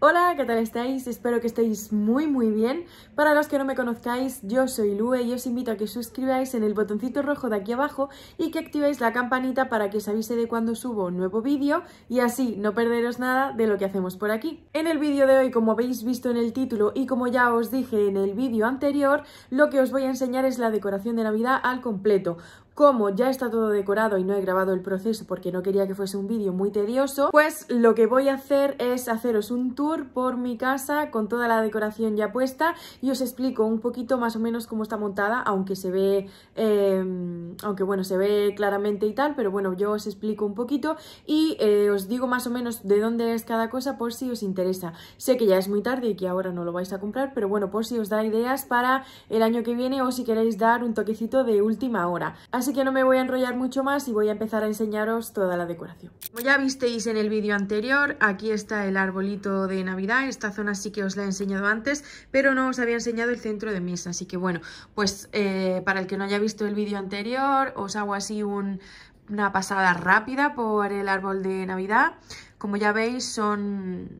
Hola, ¿qué tal estáis? Espero que estéis muy muy bien. Para los que no me conozcáis, yo soy Lue y os invito a que suscribáis en el botoncito rojo de aquí abajo y que activéis la campanita para que os avise de cuando subo un nuevo vídeo y así no perderos nada de lo que hacemos por aquí. En el vídeo de hoy, como habéis visto en el título y como ya os dije en el vídeo anterior, lo que os voy a enseñar es la decoración de Navidad al completo como ya está todo decorado y no he grabado el proceso porque no quería que fuese un vídeo muy tedioso, pues lo que voy a hacer es haceros un tour por mi casa con toda la decoración ya puesta y os explico un poquito más o menos cómo está montada, aunque se ve, em, aunque bueno, se ve claramente y tal, pero bueno, yo os explico un poquito y eh, os digo más o menos de dónde es cada cosa por si os interesa. Sé que ya es muy tarde y que ahora no lo vais a comprar, pero bueno, por si os da ideas para el año que viene o si queréis dar un toquecito de última hora. Así que no me voy a enrollar mucho más y voy a empezar a enseñaros toda la decoración. Como ya visteis en el vídeo anterior, aquí está el arbolito de Navidad. Esta zona sí que os la he enseñado antes, pero no os había enseñado el centro de mesa. Así que bueno, pues eh, para el que no haya visto el vídeo anterior, os hago así una pasada rápida por el árbol de Navidad. Como ya veis, son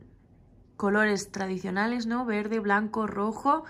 colores tradicionales, ¿no? Verde, blanco, rojo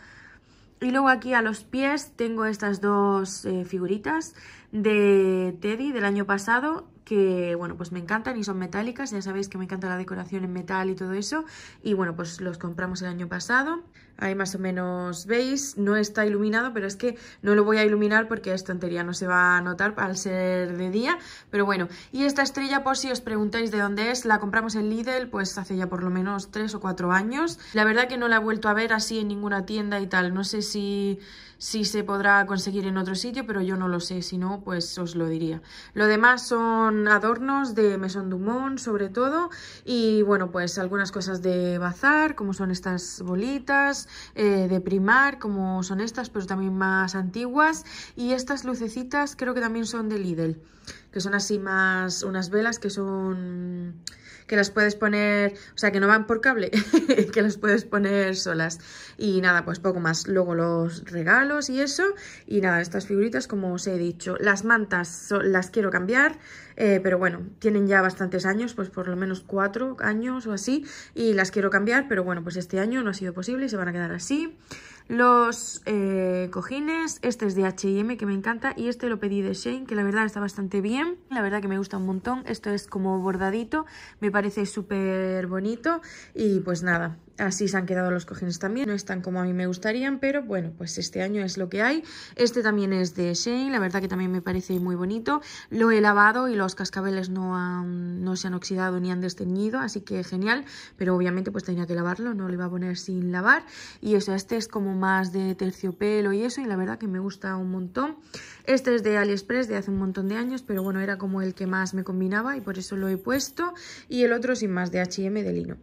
y luego aquí a los pies tengo estas dos eh, figuritas de Teddy del año pasado que bueno pues me encantan y son metálicas, ya sabéis que me encanta la decoración en metal y todo eso y bueno pues los compramos el año pasado Ahí más o menos veis, no está iluminado, pero es que no lo voy a iluminar porque es tontería, no se va a notar al ser de día, pero bueno. Y esta estrella, por si os preguntáis de dónde es, la compramos en Lidl pues hace ya por lo menos tres o cuatro años. La verdad que no la he vuelto a ver así en ninguna tienda y tal, no sé si, si se podrá conseguir en otro sitio, pero yo no lo sé, si no, pues os lo diría. Lo demás son adornos de Maison Dumont, sobre todo, y bueno, pues algunas cosas de bazar, como son estas bolitas eh, de primar, como son estas, pero también más antiguas. Y estas lucecitas creo que también son de Lidl, que son así más unas velas que son que las puedes poner, o sea, que no van por cable, que las puedes poner solas. Y nada, pues poco más. Luego los regalos y eso. Y nada, estas figuritas, como os he dicho, las mantas las quiero cambiar, eh, pero bueno, tienen ya bastantes años, pues por lo menos cuatro años o así, y las quiero cambiar, pero bueno, pues este año no ha sido posible y se van a quedar así. Los eh, cojines, este es de H&M que me encanta y este lo pedí de Shane que la verdad está bastante bien, la verdad que me gusta un montón, esto es como bordadito, me parece súper bonito y pues nada, Así se han quedado los cojines también, no están como a mí me gustarían, pero bueno, pues este año es lo que hay. Este también es de Shane, la verdad que también me parece muy bonito. Lo he lavado y los cascabeles no, han, no se han oxidado ni han desteñido, así que genial, pero obviamente pues tenía que lavarlo, no lo iba a poner sin lavar. Y eso, este es como más de terciopelo y eso, y la verdad que me gusta un montón. Este es de AliExpress de hace un montón de años, pero bueno, era como el que más me combinaba y por eso lo he puesto. Y el otro sin más, de H&M de lino.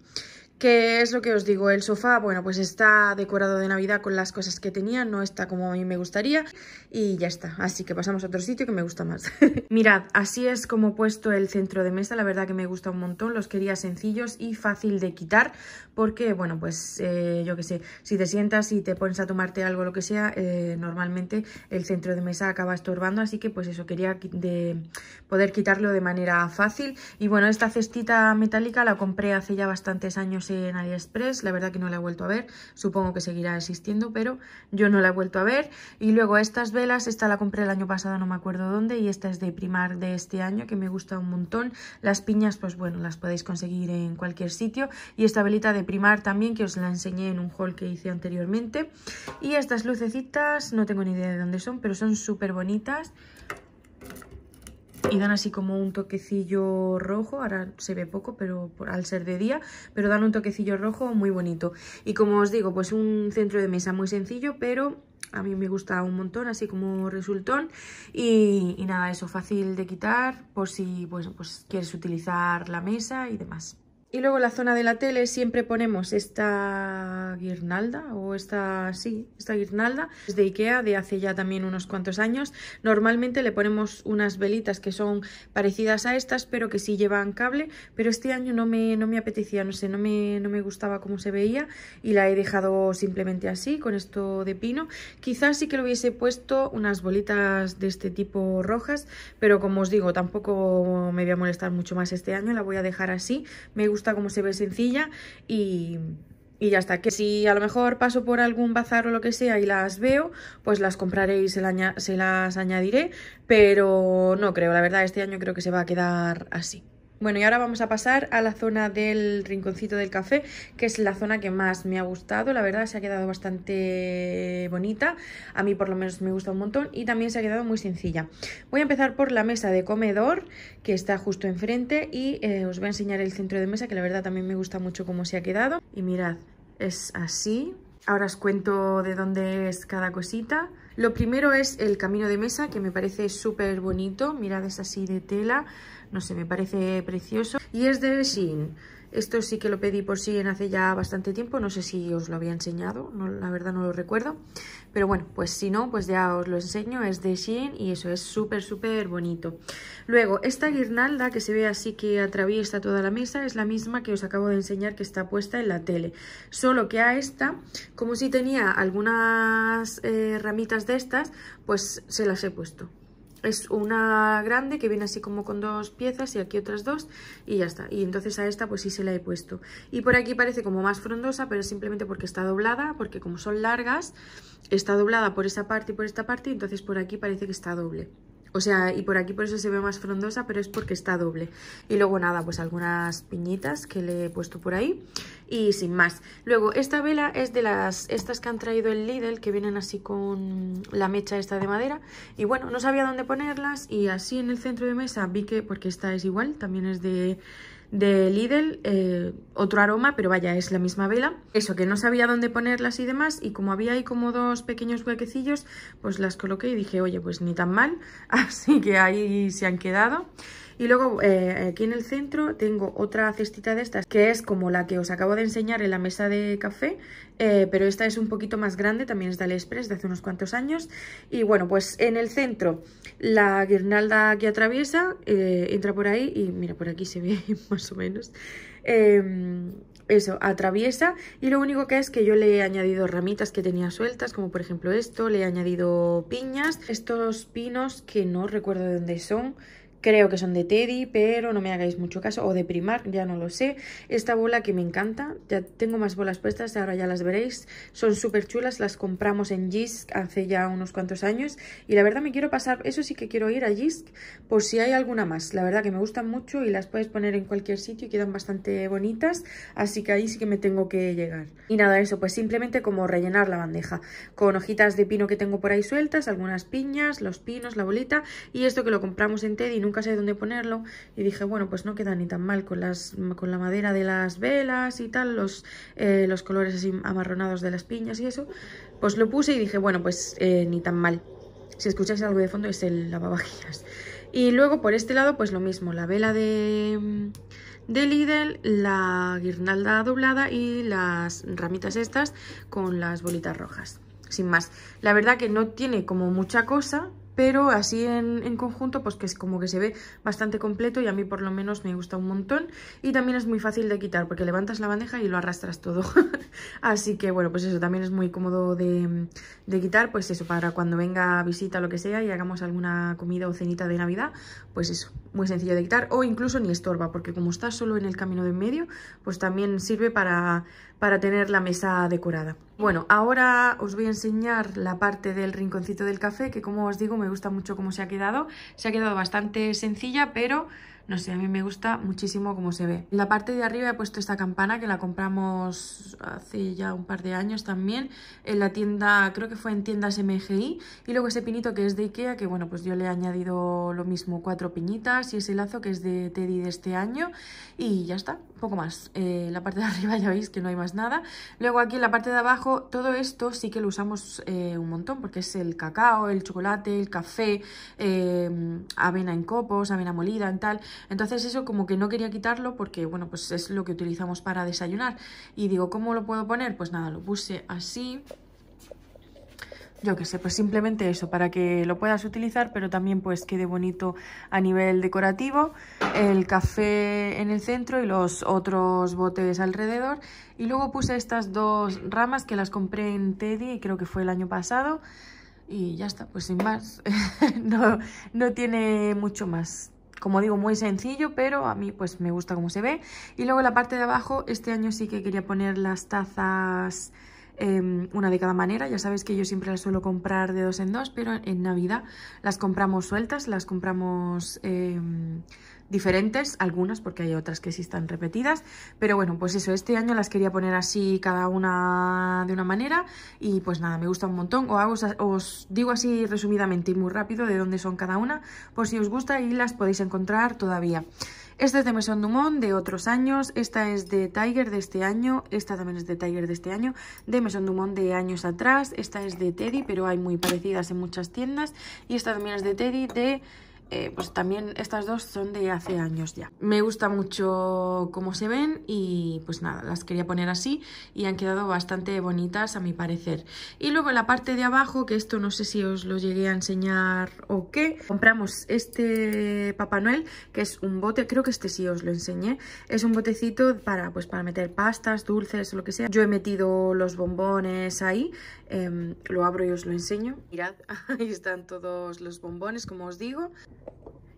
¿Qué es lo que os digo? El sofá, bueno, pues está decorado de Navidad con las cosas que tenía, no está como a mí me gustaría y ya está. Así que pasamos a otro sitio que me gusta más. Mirad, así es como he puesto el centro de mesa, la verdad que me gusta un montón, los quería sencillos y fácil de quitar porque, bueno, pues eh, yo qué sé, si te sientas y te pones a tomarte algo lo que sea, eh, normalmente el centro de mesa acaba estorbando, así que pues eso, quería de poder quitarlo de manera fácil. Y bueno, esta cestita metálica la compré hace ya bastantes años en AliExpress, la verdad que no la he vuelto a ver, supongo que seguirá existiendo, pero yo no la he vuelto a ver. Y luego estas velas, esta la compré el año pasado, no me acuerdo dónde, y esta es de Primar de este año, que me gusta un montón. Las piñas, pues bueno, las podéis conseguir en cualquier sitio. Y esta velita de Primar también, que os la enseñé en un haul que hice anteriormente. Y estas lucecitas, no tengo ni idea de dónde son, pero son súper bonitas y dan así como un toquecillo rojo, ahora se ve poco, pero al ser de día, pero dan un toquecillo rojo muy bonito. Y como os digo, pues un centro de mesa muy sencillo, pero a mí me gusta un montón, así como resultón. Y, nada, eso fácil de quitar por si pues, pues quieres utilizar la mesa y demás. Y luego la zona de la tele siempre ponemos esta guirnalda o esta, sí, esta guirnalda. Es de Ikea de hace ya también unos cuantos años. Normalmente le ponemos unas velitas que son parecidas a estas pero que sí llevan cable. Pero este año no me, no me apetecía, no sé, no me, no me gustaba cómo se veía y la he dejado simplemente así con esto de pino. Quizás sí que le hubiese puesto unas bolitas de este tipo rojas pero como os digo tampoco me voy a molestar mucho más este año. La voy a dejar así. Me gusta como se ve sencilla y, y ya está, que si a lo mejor paso por algún bazar o lo que sea y las veo, pues las compraré y se las añadiré, pero no creo, la verdad este año creo que se va a quedar así. Bueno, y ahora vamos a pasar a la zona del rinconcito del café, que es la zona que más me ha gustado, la verdad se ha quedado bastante bonita, a mí por lo menos me gusta un montón y también se ha quedado muy sencilla. Voy a empezar por la mesa de comedor, que está justo enfrente y eh, os voy a enseñar el centro de mesa, que la verdad también me gusta mucho cómo se ha quedado. Y mirad, es así, Ahora os cuento de dónde es cada cosita. Lo primero es el camino de mesa, que me parece súper bonito. Mirad, es así de tela no sé, me parece precioso. Y es de Shein. Esto sí que lo pedí por Shein hace ya bastante tiempo, no sé si os lo había enseñado, no, la verdad no lo recuerdo. Pero bueno, pues si no, pues ya os lo enseño, es de Shein y eso es súper, súper bonito. Luego, esta guirnalda que se ve así que atraviesa toda la mesa es la misma que os acabo de enseñar que está puesta en la tele. Solo que a esta, como si tenía algunas eh, ramitas de estas, pues se las he puesto es una grande que viene así como con dos piezas y aquí otras dos y ya está. Y entonces a esta pues sí se la he puesto. Y por aquí parece como más frondosa, pero simplemente porque está doblada, porque como son largas, está doblada por esa parte y por esta parte, entonces por aquí parece que está doble. O sea, y por aquí por eso se ve más frondosa, pero es porque está doble. Y luego nada, pues algunas piñitas que le he puesto por ahí y sin más. Luego, esta vela es de las estas que han traído el Lidl, que vienen así con la mecha esta de madera. Y bueno, no sabía dónde ponerlas y así en el centro de mesa vi que, porque esta es igual, también es de de Lidl, eh, otro aroma, pero vaya, es la misma vela. Eso, que no sabía dónde ponerlas y demás, y como había ahí como dos pequeños huequecillos, pues las coloqué y dije, oye, pues ni tan mal, así que ahí se han quedado. Y luego eh, aquí en el centro tengo otra cestita de estas, que es como la que os acabo de enseñar en la mesa de café, eh, pero esta es un poquito más grande, también es de Aliexpress de hace unos cuantos años. Y bueno, pues en el centro la guirnalda que atraviesa eh, entra por ahí y mira, por aquí se ve más o menos. Em, eso, atraviesa y lo único que es que yo le he añadido ramitas que tenía sueltas, como por ejemplo esto, le he añadido piñas, estos pinos que no recuerdo de dónde son, Creo que son de Teddy, pero no me hagáis mucho caso. O de Primark, ya no lo sé. Esta bola que me encanta. Ya tengo más bolas puestas, ahora ya las veréis. Son súper chulas, las compramos en Gisk hace ya unos cuantos años. Y la verdad me quiero pasar, eso sí que quiero ir a Gisk por si hay alguna más. La verdad que me gustan mucho y las puedes poner en cualquier sitio y quedan bastante bonitas. Así que ahí sí que me tengo que llegar. Y nada, eso, pues simplemente como rellenar la bandeja. Con hojitas de pino que tengo por ahí sueltas, algunas piñas, los pinos, la bolita. Y esto que lo compramos en Teddy nunca Casi sé dónde ponerlo y dije, bueno, pues no queda ni tan mal con, las, con la madera de las velas y tal, los, eh, los colores así amarronados de las piñas y eso, pues lo puse y dije, bueno, pues eh, ni tan mal. Si escucháis algo de fondo es el lavavajillas. Y luego por este lado pues lo mismo, la vela de, de Lidl, la guirnalda doblada y las ramitas estas con las bolitas rojas. Sin más, la verdad que no tiene como mucha cosa, pero así en, conjunto pues que es como que se ve bastante completo y a mí por lo menos me gusta un montón y también es muy fácil de quitar porque levantas la bandeja y lo arrastras todo así que bueno pues eso también es muy cómodo de, de, quitar pues eso para cuando venga visita o lo que sea y hagamos alguna comida o cenita de navidad pues eso muy sencillo de quitar o incluso ni estorba porque como está solo en el camino de en medio pues también sirve para para tener la mesa decorada. Bueno, ahora os voy a enseñar la parte del rinconcito del café, que como os digo me gusta mucho cómo se ha quedado. Se ha quedado bastante sencilla, pero no sé, a mí me gusta muchísimo cómo se ve. la parte de arriba he puesto esta campana que la compramos hace ya un par de años también en la tienda, creo que fue en tiendas MGI. Y luego ese pinito que es de Ikea, que bueno, pues yo le he añadido lo mismo, cuatro piñitas y ese lazo que es de Teddy de este año. Y ya está, poco más. Eh, la parte de arriba ya veis que no hay más nada. Luego aquí en la parte de abajo, todo esto sí que lo usamos eh, un montón, porque es el cacao, el chocolate, el café, em, avena en copos, avena molida en tal. Entonces eso como que no quería quitarlo porque, bueno, pues es lo que utilizamos para desayunar. Y digo, ¿cómo lo puedo poner? Pues nada, lo puse así yo qué sé, pues simplemente eso, para que lo puedas utilizar, pero también pues quede bonito a nivel decorativo, el café en el centro y los otros botes alrededor. Y luego puse estas dos ramas que las compré en Teddy, creo que fue el año pasado, y ya está, pues sin más, no, no tiene mucho más. Como digo, muy sencillo, pero a mí pues me gusta cómo se ve. Y luego la parte de abajo, este año sí que quería poner las tazas Em, una de cada manera. Ya sabéis que yo siempre las suelo comprar de dos en dos, pero en Navidad las compramos sueltas, las compramos em, diferentes, algunas porque hay otras que sí están repetidas. Pero bueno, pues eso, este año las quería poner así cada una de una manera y pues nada, me gusta un montón. os digo así resumidamente y muy rápido de dónde son cada una, por si os gusta y las podéis encontrar todavía. Esta es de Maison Dumont de otros años, esta es de Tiger de este año, esta también es de Tiger de este año, de Maison Dumont de años atrás, esta es de Teddy, pero hay muy parecidas en muchas tiendas, y esta también es de Teddy de eh, pues también estas dos son de hace años ya. Me gusta mucho cómo se ven y pues nada, las quería poner así y han quedado bastante bonitas a mi parecer. Y luego la parte de abajo, que esto no sé si os lo llegué a enseñar o qué, compramos este Papá Noel, que es un bote, creo que este sí os lo enseñé, es un botecito para, pues, para meter pastas, dulces, o lo que sea. Yo he metido los bombones ahí, em, lo abro y os lo enseño. Mirad, ahí están todos los bombones, como os digo.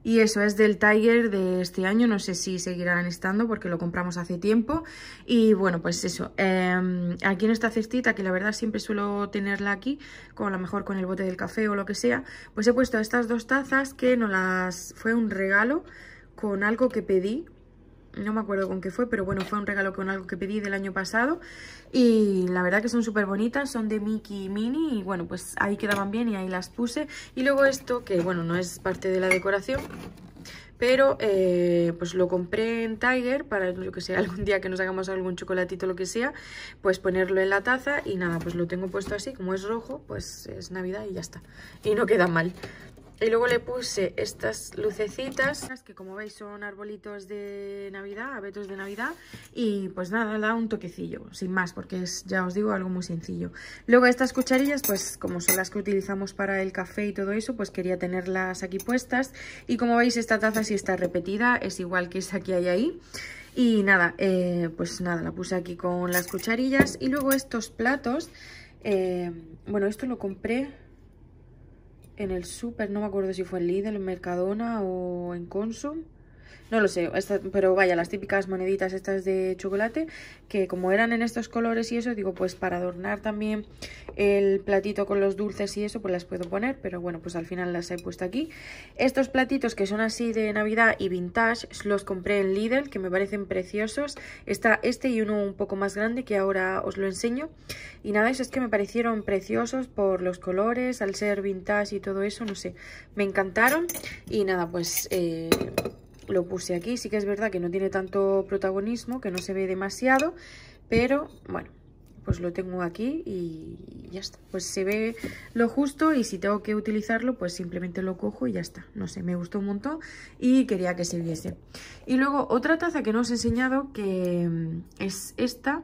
Y eso es del Tiger de este año, no sé si seguirán estando porque lo compramos hace tiempo. Y bueno, pues eso, em, aquí en esta cestita, que la verdad siempre suelo tenerla aquí, con a lo mejor con el bote del café o lo que sea, pues he puesto estas dos tazas que no las fue un regalo con algo que pedí, no me acuerdo con qué fue, pero bueno, fue un regalo con algo que pedí del año pasado y la verdad que son súper bonitas, son de Mickey y Minnie y bueno, pues ahí quedaban bien y ahí las puse y luego esto, que bueno, no es parte de la decoración pero eh, pues lo compré en Tiger para lo que sea, algún día que nos hagamos algún chocolatito o lo que sea, pues ponerlo en la taza y nada, pues lo tengo puesto así, como es rojo, pues es Navidad y ya está, y no queda mal. Y luego le puse estas lucecitas, que como veis son arbolitos de Navidad, abetos de Navidad. Y pues nada, da un toquecillo, sin más, porque es, ya os digo, algo muy sencillo. Luego estas cucharillas, pues como son las que utilizamos para el café y todo eso, pues quería tenerlas aquí puestas. Y como veis, esta taza sí está repetida, es igual que esa que hay ahí. Y nada, eh, pues nada, la puse aquí con las cucharillas. Y luego estos platos, eh, bueno, esto lo compré en el super, no me acuerdo si fue en Lidl, en Mercadona o en Consum no lo sé, pero vaya, las típicas moneditas estas de chocolate, que como eran en estos colores y eso, digo, pues para adornar también el platito con los dulces y eso, pues las puedo poner, pero bueno, pues al final las he puesto aquí. Estos platitos que son así de Navidad y vintage, los compré en Lidl, que me parecen preciosos. Está este y uno un poco más grande, que ahora os lo enseño. Y nada, eso es que me parecieron preciosos por los colores, al ser vintage y todo eso, no sé, me encantaron. Y nada, pues... Eh, lo puse aquí. Sí que es verdad que no tiene tanto protagonismo, que no se ve demasiado, pero bueno, pues lo tengo aquí y ya está. Pues se ve lo justo y si tengo que utilizarlo, pues simplemente lo cojo y ya está. No sé, me gustó un montón y quería que se viese. Y luego otra taza que no os he enseñado, que mm, es esta,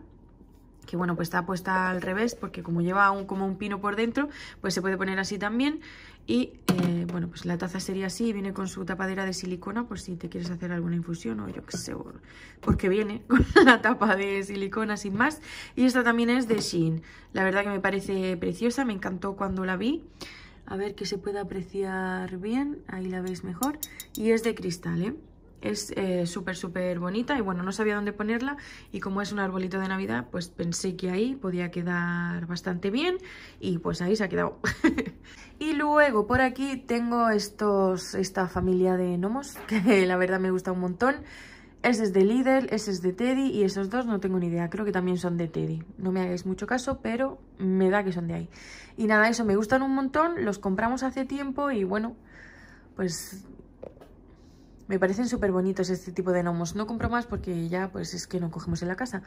que bueno, pues está puesta al revés porque como lleva un, como un pino por dentro, pues se puede poner así también y eh, bueno, pues la taza sería así, viene con su tapadera de silicona por si te quieres hacer alguna infusión o yo que sé, porque viene con la tapa de silicona sin más. Y esta también es de Shein, la verdad que me parece preciosa, me encantó cuando la vi. A ver que se puede apreciar bien, ahí la veis mejor. Y es de cristal, ¿eh? Es eh, súper, súper bonita y bueno, no sabía dónde ponerla y como es un arbolito de Navidad, pues pensé que ahí podía quedar bastante bien y pues ahí se ha quedado. y luego por aquí tengo estos, esta familia de gnomos que la verdad me gusta un montón. Ese es de Lidl, ese es de Teddy y esos dos no tengo ni idea, creo que también son de Teddy. No me hagáis mucho caso, pero me da que son de ahí. Y nada, eso, me gustan un montón, los compramos hace tiempo y bueno, pues me parecen súper bonitos este tipo de gnomos. No compro más porque ya pues es que no cogemos en la casa.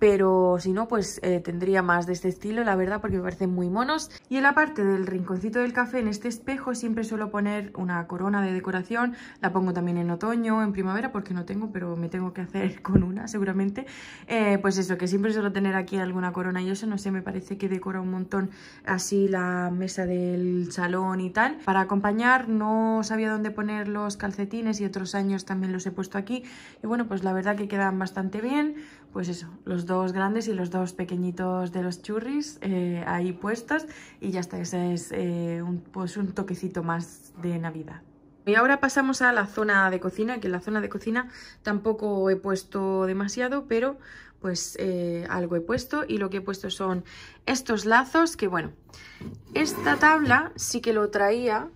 Pero si no, pues eh, tendría más de este estilo, la verdad, porque me parecen muy monos. Y en la parte del rinconcito del café, en este espejo, siempre suelo poner una corona de decoración. La pongo también en otoño, en primavera, porque no tengo, pero me tengo que hacer con una seguramente. Eh, pues eso, que siempre suelo tener aquí alguna corona y eso, no sé, me parece que decora un montón así la mesa del salón y tal. Para acompañar no sabía dónde poner los calcetines y otros años también los he puesto aquí. Y bueno, pues la verdad que quedan bastante bien. Pues eso, los dos grandes y los dos pequeñitos de los churris eh, ahí puestos. Y ya está, ese es eh, un, pues un toquecito más de Navidad. Y ahora pasamos a la zona de cocina, que en la zona de cocina tampoco he puesto demasiado, pero pues eh, algo he puesto y lo que he puesto son estos lazos, que bueno, esta tabla sí que lo traía,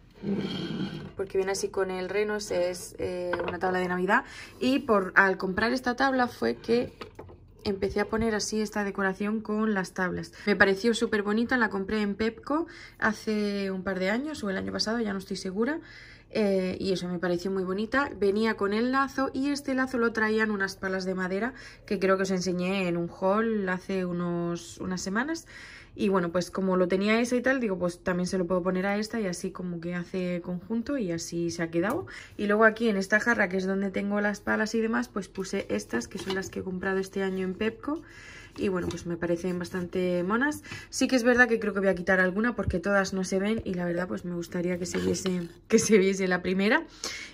porque viene así con el reno, es eh, una tabla de Navidad. Y por al comprar esta tabla fue que empecé a poner así esta decoración con las tablas. Me pareció súper bonita, la compré en Pepco hace un par de años o el año pasado, ya no estoy segura. Eh, y eso me pareció muy bonita. Venía con el lazo y este lazo lo traían unas palas de madera que creo que os enseñé en un haul hace unos, unas semanas. Y bueno, pues como lo tenía esa y tal, digo, pues también se lo puedo poner a esta y así como que hace conjunto y así se ha quedado. Y luego aquí en esta jarra, que es donde tengo las palas y demás, pues puse estas, que son las que he comprado este año en Pepco y bueno, pues me parecen bastante monas. Sí que es verdad que creo que voy a quitar alguna porque todas no se ven y la verdad pues me gustaría que se viese, que se viese la primera.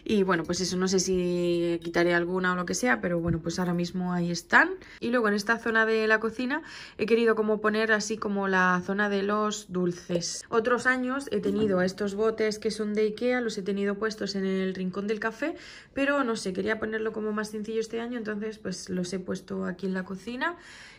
Y bueno, pues eso, no sé si quitaré alguna o lo que sea, pero bueno, pues ahora mismo ahí están. Y luego en esta zona de la cocina he querido como poner así como la zona de los dulces. Otros años he tenido estos botes que son de Ikea, los he tenido puestos en el rincón del café, pero no sé, quería ponerlo como más sencillo este año, entonces pues los he puesto aquí en la cocina.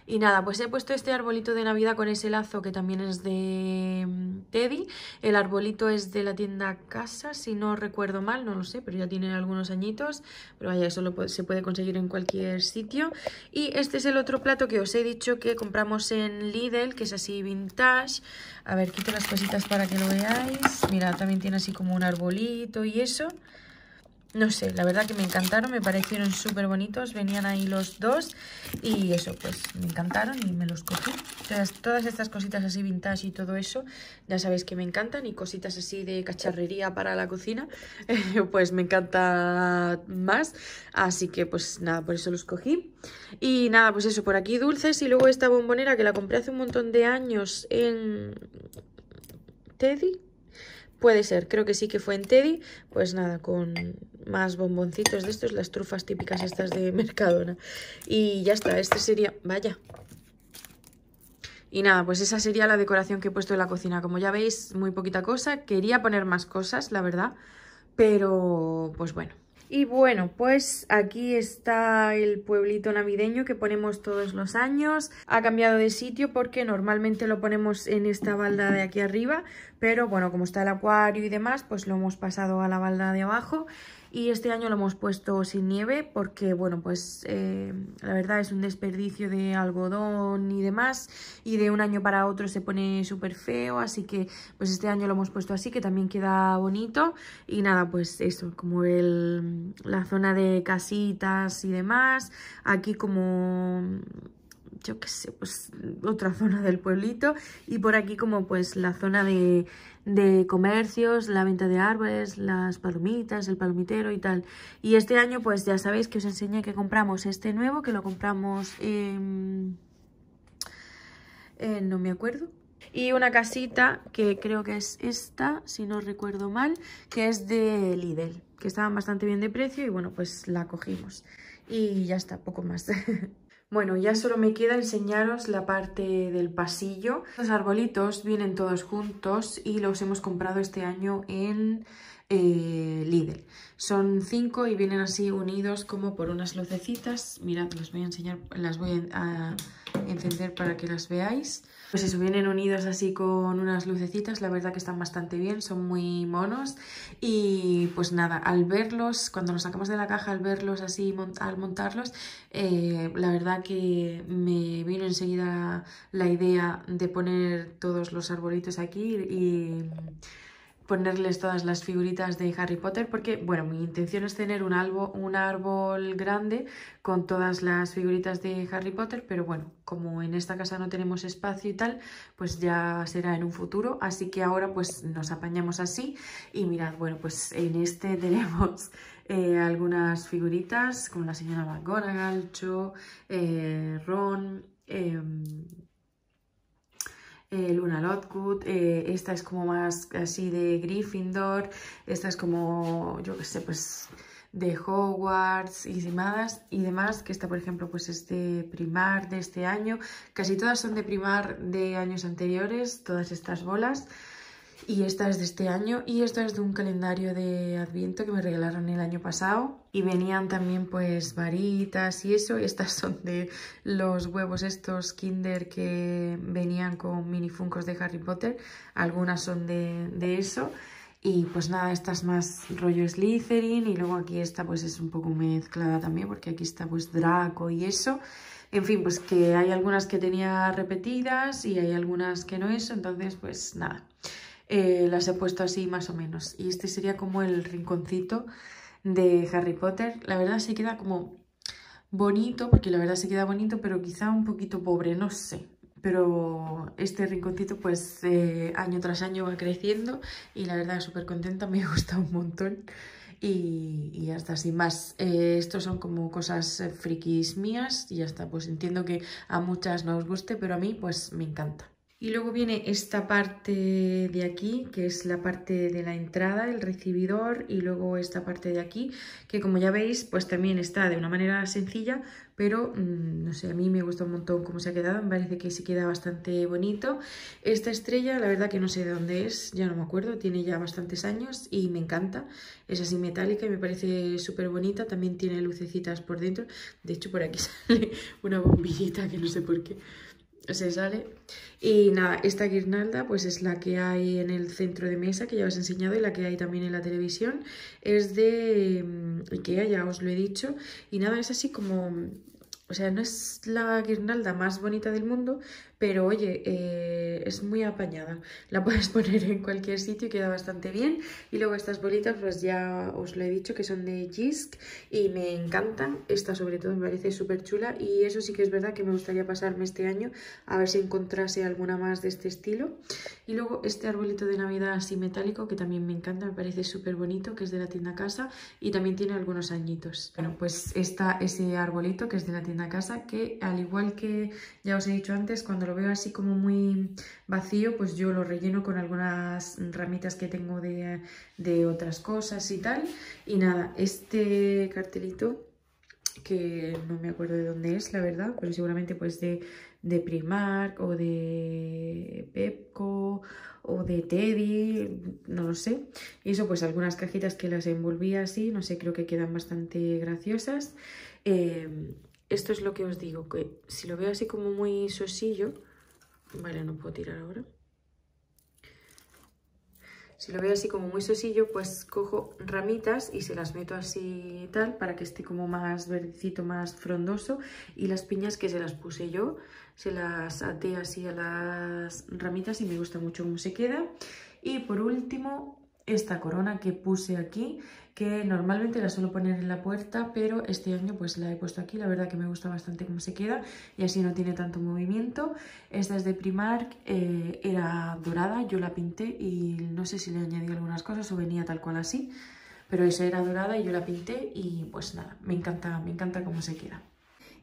Y nada, pues he puesto este arbolito de Navidad con ese lazo que también es de mm, Teddy. El arbolito es de la tienda Casa, si no recuerdo mal, no lo sé, pero ya tiene algunos añitos. Pero vaya, eso se puede conseguir en cualquier sitio. Y este es el otro plato que os he dicho que compramos en Lidl, que es así vintage. A ver, quito las cositas para que lo veáis. Mira, también tiene así como un arbolito y eso no sé, la verdad que me encantaron, me parecieron súper bonitos, venían ahí los dos y eso, pues me encantaron y me los cogí. Todas, todas estas cositas así vintage y todo eso, ya sabéis que me encantan y cositas así de cacharrería para la cocina, pues me encanta más, así que pues nada, por eso los cogí. Y nada, pues eso, por aquí dulces y luego esta bombonera que la compré hace un montón de años en Teddy, puede ser, creo que sí que fue en Teddy, pues nada, con más bomboncitos de estos, las trufas típicas estas de Mercadona. Y ya está, este sería... Vaya. Y nada, pues esa sería la decoración que he puesto en la cocina. Como ya veis, muy poquita cosa. Quería poner más cosas, la verdad. Pero, pues bueno. Y bueno, pues aquí está el pueblito navideño que ponemos todos los años. Ha cambiado de sitio porque normalmente lo ponemos en esta balda de aquí arriba, pero bueno, como está el acuario y demás, pues lo hemos pasado a la balda de abajo y este año lo hemos puesto sin nieve porque, bueno, pues eh, la verdad es un desperdicio de algodón y demás y de un año para otro se pone súper feo, así que pues este año lo hemos puesto así que también queda bonito y nada, pues eso, como el, la zona de casitas y demás, aquí como yo qué sé, pues otra zona del pueblito y por aquí como pues la zona de de comercios, la venta de árboles, las palomitas, el palomitero y tal. Y este año pues ya sabéis que os enseñé que compramos este nuevo, que lo compramos en... Eh, no me acuerdo. Y una casita que creo que es esta, si no recuerdo mal, que es de Lidl, que estaba bastante bien de precio y bueno, pues la cogimos y ya está, poco más. Bueno, ya solo me queda enseñaros la parte del pasillo. Los arbolitos vienen todos juntos y los hemos comprado este año en eh, Lidl. Son cinco y vienen así unidos como por unas lucecitas. Mirad, las voy a enseñar, las voy a encender para que las veáis. Pues eso, vienen unidos así con unas lucecitas, la verdad que están bastante bien, son muy monos y pues nada, al verlos, cuando los sacamos de la caja, al verlos así, al montarlos, eh, la verdad que me vino enseguida la idea de poner todos los arbolitos aquí y ponerles todas las figuritas de Harry Potter porque, bueno, mi intención es tener un, albo, un árbol grande con todas las figuritas de Harry Potter, pero bueno, como en esta casa no tenemos espacio y tal, pues ya será en un futuro, así que ahora pues nos apañamos así y mirad, bueno, pues en este tenemos eh, algunas figuritas como la señora McGonagall, Cho, eh, Ron... Eh, eh, Luna Lotcut, eh, esta es como más así de Gryffindor, esta es como, yo que sé, pues de Hogwarts y demás, y demás, que esta por ejemplo pues es de Primar de este año, casi todas son de Primar de años anteriores, todas estas bolas, y esta es de este año y esta es de un calendario de Adviento que me regalaron el año pasado. Y venían también pues varitas y eso. y Estas son de los huevos estos Kinder que venían con minifuncos de Harry Potter. Algunas son de, de eso. Y pues nada, esta es más rollo Slytherin y luego aquí esta pues es un poco mezclada también porque aquí está pues Draco y eso. En fin, pues que hay algunas que tenía repetidas y hay algunas que no eso, entonces pues nada. Eh, las he puesto así más o menos. Y este sería como el rinconcito de Harry Potter. La verdad se queda como bonito, porque la verdad se queda bonito, pero quizá un poquito pobre, no sé. Pero este rinconcito pues eh, año tras año va creciendo y la verdad súper contenta, me gusta un montón. Y, hasta sin más. Eh, estos son como cosas frikis mías y hasta pues entiendo que a muchas no os guste, pero a mí pues me encanta. Y luego viene esta parte de aquí, que es la parte de la entrada, el recibidor, y luego esta parte de aquí, que como ya veis, pues también está de una manera sencilla, pero mm, no sé, a mí me gusta un montón cómo se ha quedado, me parece que se queda bastante bonito. Esta estrella, la verdad que no sé de dónde es, ya no me acuerdo, tiene ya bastantes años y me encanta. Es así metálica y me parece súper bonita, también tiene lucecitas por dentro. De hecho, por aquí sale una bombillita que no sé por qué se sale. Y nada, esta guirnalda pues es la que hay en el centro de mesa, que ya os he enseñado, y la que hay también en la televisión. Es de mm, Ikea, ya os lo he dicho. Y nada, es así como... O sea, no es la guirnalda más bonita del mundo, pero oye, eh, es muy apañada. La puedes poner en cualquier sitio y queda bastante bien. Y luego estas bolitas, pues ya os lo he dicho, que son de Jisk y me encantan. Esta sobre todo me parece súper chula y eso sí que es verdad que me gustaría pasarme este año a ver si encontrase alguna más de este estilo. Y luego este arbolito de Navidad así metálico que también me encanta, me parece súper bonito, que es de la tienda Casa y también tiene algunos añitos. Bueno, pues está ese arbolito que es de la tienda Casa que al igual que ya os he dicho antes, cuando lo veo así como muy vacío, pues yo lo relleno con algunas ramitas que tengo de, otras cosas y tal. Y nada, este cartelito que no me acuerdo de dónde es, la verdad, pero seguramente pues de, Primark o de Pepco o de Teddy, no lo sé. Y eso pues algunas cajitas que las envolví así, no sé, creo que quedan bastante graciosas. Eh, esto es lo que os digo, que si lo veo así como muy sosillo, Vale, no puedo tirar ahora. Si lo veo así como muy sencillo pues cojo ramitas y se las meto así tal para que esté como más verdecito, más frondoso. Y las piñas que se las puse yo, se las até así a las ramitas y me gusta mucho cómo se queda. Y por último, esta corona que puse aquí, que normalmente la suelo poner en la puerta, pero este año pues la he puesto aquí, la verdad que me gusta bastante cómo se queda y así no tiene tanto movimiento. Esta es de Primark, eh, era dorada, yo la pinté y no sé si le añadí algunas cosas o venía tal cual así, pero esa era dorada y yo la pinté y pues nada, me encanta, me encanta cómo se queda.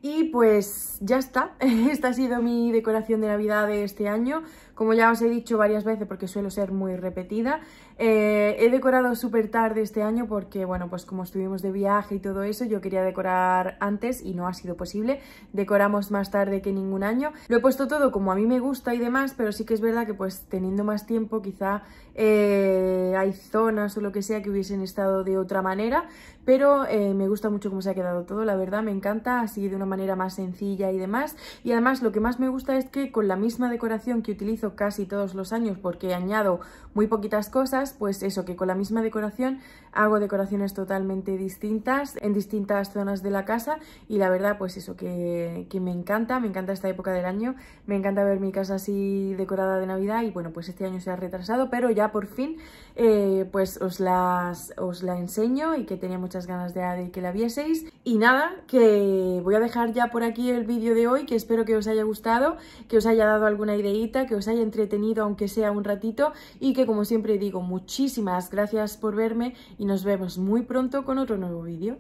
Y pues ya está, esta ha sido mi decoración de Navidad de este año. Como ya os he dicho varias veces, porque suelo ser muy repetida, eh, he decorado súper tarde este año porque, bueno, pues como estuvimos de viaje y todo eso, yo quería decorar antes y no ha sido posible. Decoramos más tarde que ningún año. Lo he puesto todo como a mí me gusta y demás, pero sí que es verdad que pues teniendo más tiempo quizá eh, hay zonas o lo que sea que hubiesen estado de otra manera, pero eh, me gusta mucho cómo se ha quedado todo, la verdad, me encanta, así de una manera más sencilla y demás. Y además lo que más me gusta es que con la misma decoración que utilizo casi todos los años porque añado muy poquitas cosas, pues eso, que con la misma decoración hago decoraciones totalmente distintas en distintas zonas de la casa y la verdad pues eso, que, me encanta, me encanta esta época del año, me encanta ver mi casa así decorada de Navidad y bueno, pues este año se ha retrasado, pero ya por fin eh, pues os, las, os la enseño y que tenía muchas ganas de, de que la vieseis. Y nada, que voy a dejar ya por aquí el vídeo de hoy, que espero que os haya gustado, que os haya dado alguna ideita, que os haya haya entretenido aunque sea un ratito y que como siempre digo muchísimas gracias por verme y nos vemos muy pronto con otro nuevo vídeo.